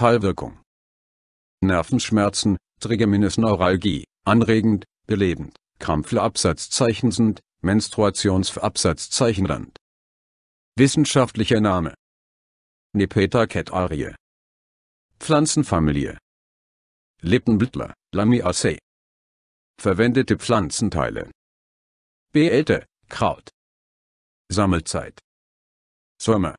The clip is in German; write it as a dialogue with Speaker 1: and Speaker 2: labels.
Speaker 1: Heilwirkung. Nervenschmerzen, Neuralgie, anregend, belebend, Krampfabsatzzeichen sind, Menstruationsabsatzzeichenland. Wissenschaftlicher Name. Nepeta catarie. Pflanzenfamilie. Lippenblättler, Lamiaceae. Verwendete Pflanzenteile. Beete, Kraut. Sammelzeit. Sommer,